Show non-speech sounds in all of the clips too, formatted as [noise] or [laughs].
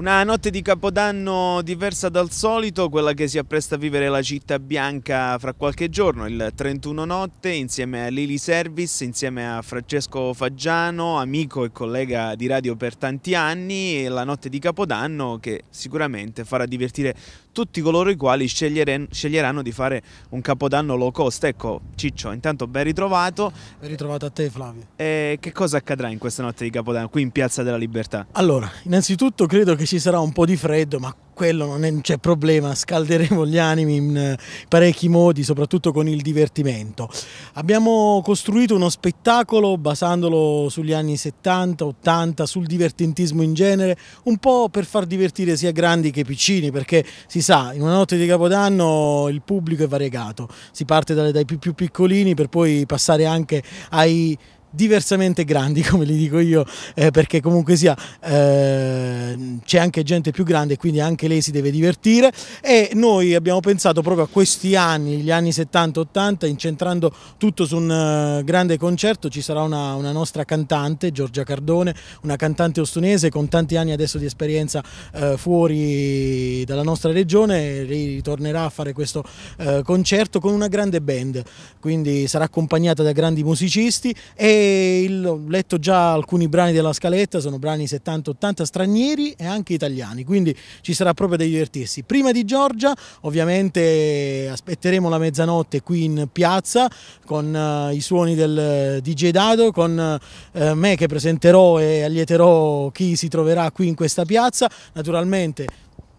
Una notte di Capodanno diversa dal solito, quella che si appresta a vivere la città bianca fra qualche giorno, il 31 notte, insieme a Lili Service, insieme a Francesco Faggiano, amico e collega di radio per tanti anni, e la notte di Capodanno che sicuramente farà divertire tutti coloro i quali sceglieranno di fare un Capodanno low cost. Ecco, Ciccio, intanto ben ritrovato. Ben ritrovato a te Flavio. E eh, che cosa accadrà in questa notte di Capodanno qui in Piazza della Libertà? Allora, innanzitutto credo che ci sarà un po' di freddo, ma quello non c'è problema, scalderemo gli animi in eh, parecchi modi, soprattutto con il divertimento. Abbiamo costruito uno spettacolo basandolo sugli anni 70, 80, sul divertentismo in genere, un po' per far divertire sia grandi che piccini, perché si sa, in una notte di Capodanno il pubblico è variegato, si parte dai più, più piccolini per poi passare anche ai diversamente grandi [laughs] come li dico io eh, perché comunque sia eh, c'è anche gente più grande quindi anche lei si deve divertire e noi abbiamo pensato proprio a questi anni gli anni 70-80 incentrando tutto su un eh, grande concerto ci sarà una, una, nostra cantante Giorgia Cardone una cantante ostunese con tanti anni adesso di esperienza uh, fuori dalla nostra regione ritornerà a fare questo uh, concerto con una grande band quindi sarà accompagnata da grandi musicisti e il, ho letto già alcuni brani della scaletta, sono brani 70-80 stranieri e anche italiani, quindi ci sarà proprio da divertirsi. Prima di Giorgia ovviamente aspetteremo la mezzanotte qui in piazza con uh, i suoni del eh, DJ Dado, con uh, me che presenterò e allieterò chi si troverà qui in questa piazza. Naturalmente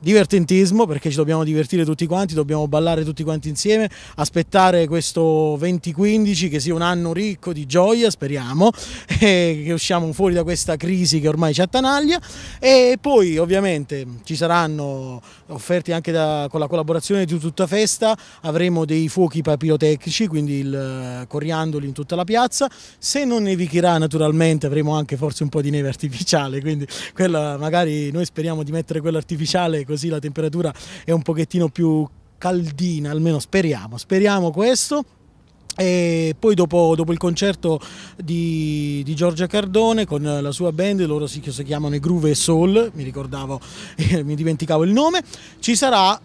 divertentismo perché ci dobbiamo divertire tutti quanti, dobbiamo ballare tutti quanti insieme, aspettare questo 2015 che sia un anno ricco di gioia, speriamo, [laughs] che usciamo fuori da questa crisi che ormai ci attanaglia e poi ovviamente ci saranno offerti anche da, con la collaborazione di tutta festa, avremo dei fuochi papirotecnici, quindi il coriandoli in tutta la piazza, se non nevicherà naturalmente avremo anche forse un po' di neve artificiale, quindi quella magari noi speriamo di mettere quella artificiale così la temperatura è un pochettino più caldina, almeno speriamo, speriamo questo. E poi dopo, dopo il concerto di, di, Giorgia Cardone con la sua band, loro si, si chiamano Groove Soul, mi ricordavo, [laughs] mi dimenticavo il nome, ci sarà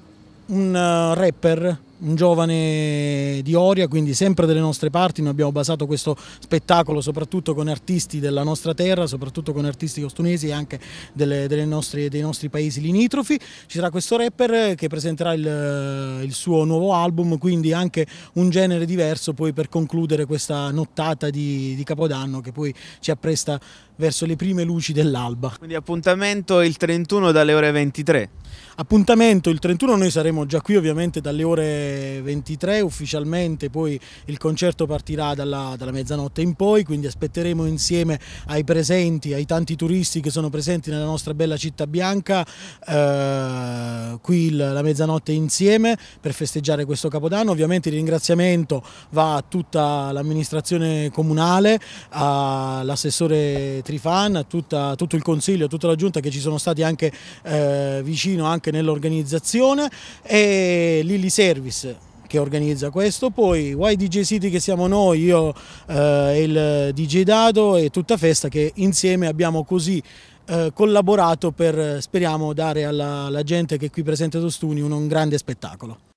un eh, rapper un giovane di Oria, quindi sempre delle nostre parti, noi abbiamo basato questo spettacolo soprattutto con artisti della nostra terra, soprattutto con artisti costunesi e anche delle, delle nostre, dei nostri paesi limitrofi. Ci sarà questo rapper che presenterà il, il, suo nuovo album, quindi anche un genere diverso poi per concludere questa nottata di, di Capodanno che poi ci appresta verso le prime luci dell'alba. Quindi appuntamento il 31 dalle ore 23. Appuntamento il 31, noi saremo già qui ovviamente dalle ore 23 ufficialmente, poi il concerto partirà dalla, dalla mezzanotte in poi, quindi aspetteremo insieme ai presenti, ai tanti turisti che sono presenti nella nostra bella città bianca, eh, qui la mezzanotte insieme per festeggiare questo Capodanno. Ovviamente il ringraziamento va a tutta l'amministrazione comunale, all'assessore Trifan, tutta, tutto il Consiglio, tutta la Giunta che ci sono stati anche eh, vicino anche nell'organizzazione e Lilly Service che organizza questo, poi YDJ City che siamo noi, io eh, e il DJ Dado e tutta Festa che insieme abbiamo così eh, collaborato per speriamo dare alla, alla gente che è qui presente allo studio un, un grande spettacolo.